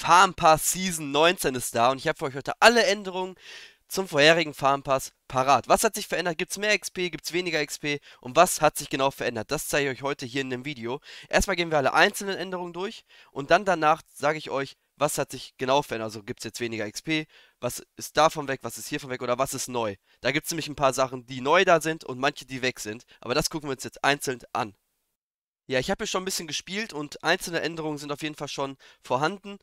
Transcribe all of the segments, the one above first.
Farm Pass Season 19 ist da und ich habe für euch heute alle Änderungen zum vorherigen Farm Pass parat. Was hat sich verändert? Gibt es mehr XP? Gibt es weniger XP? Und was hat sich genau verändert? Das zeige ich euch heute hier in dem Video. Erstmal gehen wir alle einzelnen Änderungen durch und dann danach sage ich euch, was hat sich genau verändert. Also gibt es jetzt weniger XP? Was ist davon weg? Was ist hiervon weg? Oder was ist neu? Da gibt es nämlich ein paar Sachen, die neu da sind und manche, die weg sind. Aber das gucken wir uns jetzt einzeln an. Ja, ich habe hier schon ein bisschen gespielt und einzelne Änderungen sind auf jeden Fall schon vorhanden.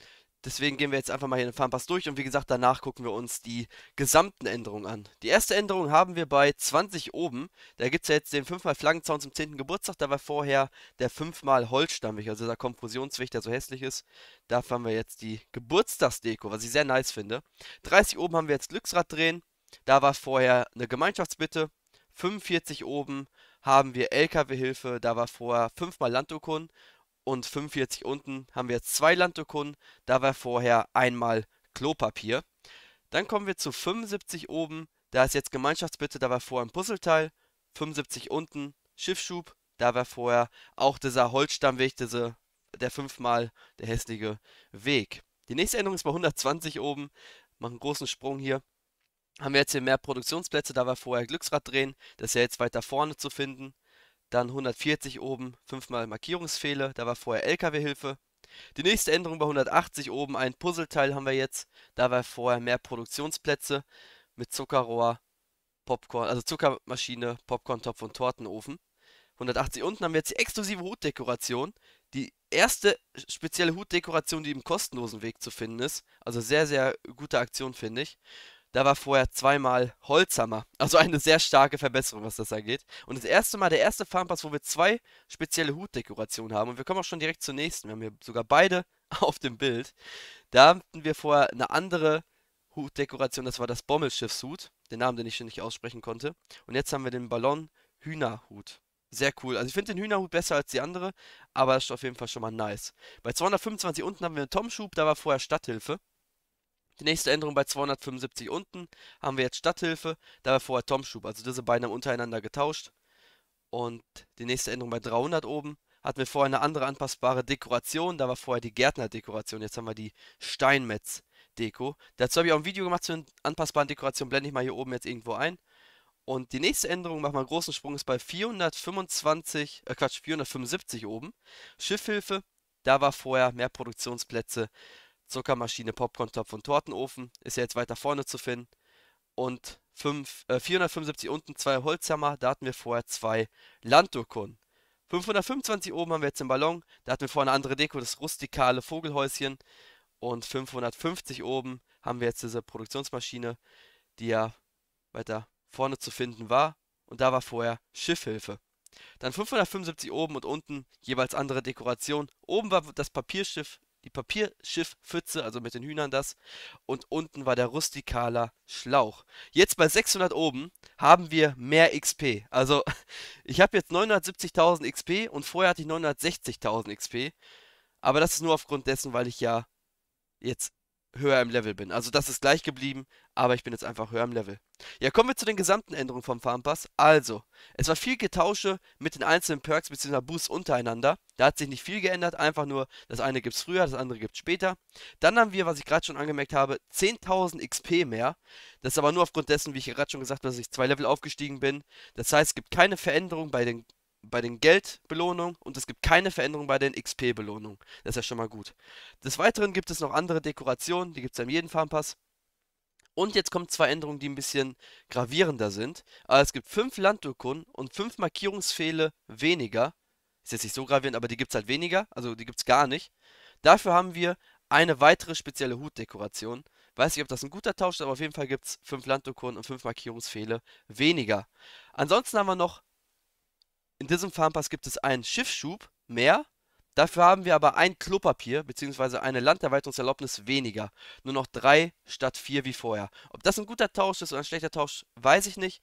Deswegen gehen wir jetzt einfach mal hier den Farmpass durch und wie gesagt, danach gucken wir uns die gesamten Änderungen an. Die erste Änderung haben wir bei 20 oben. Da gibt es ja jetzt den 5x Flaggenzaun zum 10. Geburtstag. Da war vorher der 5x holzstammig also der Kompositionsweg, der so hässlich ist. Da haben wir jetzt die Geburtstagsdeko, was ich sehr nice finde. 30 oben haben wir jetzt Glücksrad drehen. Da war vorher eine Gemeinschaftsbitte. 45 oben haben wir LKW-Hilfe. Da war vorher 5 mal Landurkunden und 45 unten haben wir jetzt zwei Landekunden. Da war vorher einmal Klopapier. Dann kommen wir zu 75 oben. Da ist jetzt Gemeinschaftsbitte, da war vorher ein Puzzleteil. 75 unten Schiffschub. Da war vorher auch dieser Holzstammweg, diese, der fünfmal der hässliche Weg. Die nächste Änderung ist bei 120 oben. Machen einen großen Sprung hier. Haben wir jetzt hier mehr Produktionsplätze, da war vorher Glücksrad drehen. Das ist ja jetzt weiter vorne zu finden dann 140 oben 5 fünfmal Markierungsfehler, da war vorher LKW-Hilfe. Die nächste Änderung bei 180 oben ein Puzzleteil haben wir jetzt, da war vorher mehr Produktionsplätze mit Zuckerrohr, Popcorn, also Zuckermaschine, Popcorn-Topf und Tortenofen. 180 unten haben wir jetzt die exklusive Hutdekoration. Die erste spezielle Hutdekoration, die im kostenlosen Weg zu finden ist. Also sehr, sehr gute Aktion, finde ich da war vorher zweimal Holzhammer. Also eine sehr starke Verbesserung, was das angeht. Und das erste Mal, der erste Farmpass, wo wir zwei spezielle Hutdekorationen haben. Und wir kommen auch schon direkt zur nächsten. Wir haben hier sogar beide auf dem Bild. Da hatten wir vorher eine andere Hutdekoration, das war das Bommelschiffshut. Den Namen, den ich schon nicht aussprechen konnte. Und jetzt haben wir den Ballon Hühnerhut sehr cool. Also ich finde den Hühnerhut besser als die andere, aber das ist auf jeden Fall schon mal nice. Bei 225 unten haben wir einen Tomschub, da war vorher Stadthilfe. Die nächste Änderung bei 275 unten haben wir jetzt Stadthilfe, da war vorher Tomschub, also diese beiden haben untereinander getauscht. Und die nächste Änderung bei 300 oben hatten wir vorher eine andere anpassbare Dekoration, da war vorher die Gärtner-Dekoration, jetzt haben wir die Steinmetz-Deko. Dazu habe ich auch ein Video gemacht zu den anpassbaren Dekorationen, blende ich mal hier oben jetzt irgendwo ein. Und die nächste Änderung, machen wir einen großen Sprung, ist bei 425, äh Quatsch, 475 oben. Schiffhilfe, da war vorher mehr Produktionsplätze, Zuckermaschine, Popcorn-Topf und Tortenofen ist ja jetzt weiter vorne zu finden. Und 5, äh, 475 unten zwei Holzhammer, da hatten wir vorher zwei Landurkunden. 525 oben haben wir jetzt den Ballon, da hatten wir vorher eine andere Deko, das rustikale Vogelhäuschen. Und 550 oben haben wir jetzt diese Produktionsmaschine, die ja weiter vorne zu finden war. Und da war vorher Schiffhilfe. Dann 575 oben und unten jeweils andere Dekoration. Oben war das Papierschiff die Papierschiffpfütze, also mit den Hühnern das. Und unten war der rustikale Schlauch. Jetzt bei 600 oben haben wir mehr XP. Also ich habe jetzt 970.000 XP und vorher hatte ich 960.000 XP. Aber das ist nur aufgrund dessen, weil ich ja jetzt höher im Level bin. Also das ist gleich geblieben, aber ich bin jetzt einfach höher im Level. Ja, kommen wir zu den gesamten Änderungen vom Farmpass. Also, es war viel Getausche mit den einzelnen Perks bzw. Boosts untereinander. Da hat sich nicht viel geändert, einfach nur, das eine gibt es früher, das andere gibt es später. Dann haben wir, was ich gerade schon angemerkt habe, 10.000 XP mehr. Das ist aber nur aufgrund dessen, wie ich gerade schon gesagt habe, dass ich zwei Level aufgestiegen bin. Das heißt, es gibt keine Veränderung bei den bei den Geldbelohnungen und es gibt keine Veränderung bei den XP-Belohnungen. Das ist ja schon mal gut. Des Weiteren gibt es noch andere Dekorationen, die gibt es in jedem Farmpass. Und jetzt kommen zwei Änderungen, die ein bisschen gravierender sind. Aber äh, es gibt fünf Landurkunden und fünf Markierungsfehler weniger. Ist jetzt nicht so gravierend, aber die gibt es halt weniger. Also die gibt es gar nicht. Dafür haben wir eine weitere spezielle Hutdekoration. Weiß nicht, ob das ein guter Tausch ist, aber auf jeden Fall gibt es fünf Landurkunden und fünf Markierungsfehler weniger. Ansonsten haben wir noch in diesem Farmpass gibt es einen Schiffsschub mehr. Dafür haben wir aber ein Klopapier bzw. eine Landerweiterungserlaubnis weniger. Nur noch drei statt vier wie vorher. Ob das ein guter Tausch ist oder ein schlechter Tausch, weiß ich nicht.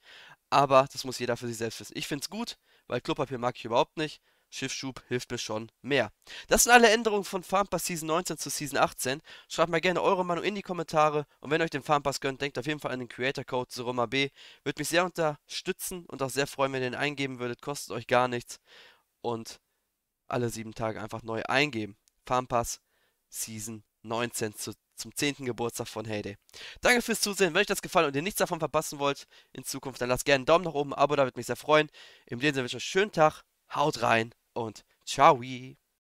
Aber das muss jeder für sich selbst wissen. Ich finde es gut, weil Klopapier mag ich überhaupt nicht. Schiffschub hilft mir schon mehr. Das sind alle Änderungen von Farmpass Season 19 zu Season 18. Schreibt mal gerne eure Meinung in die Kommentare und wenn euch den Farmpass gönnt, denkt auf jeden Fall an den Creator Code Soroma B. Würde mich sehr unterstützen und auch sehr freuen, wenn ihr den eingeben würdet. Kostet euch gar nichts und alle sieben Tage einfach neu eingeben. Farmpass Season 19 zu, zum 10. Geburtstag von Heyday. Danke fürs Zusehen. Wenn euch das gefallen und ihr nichts davon verpassen wollt in Zukunft, dann lasst gerne einen Daumen nach oben, ein Abo, da würde mich sehr freuen. Im Sinne wünsche ich euch einen schönen Tag. Haut rein und ciao.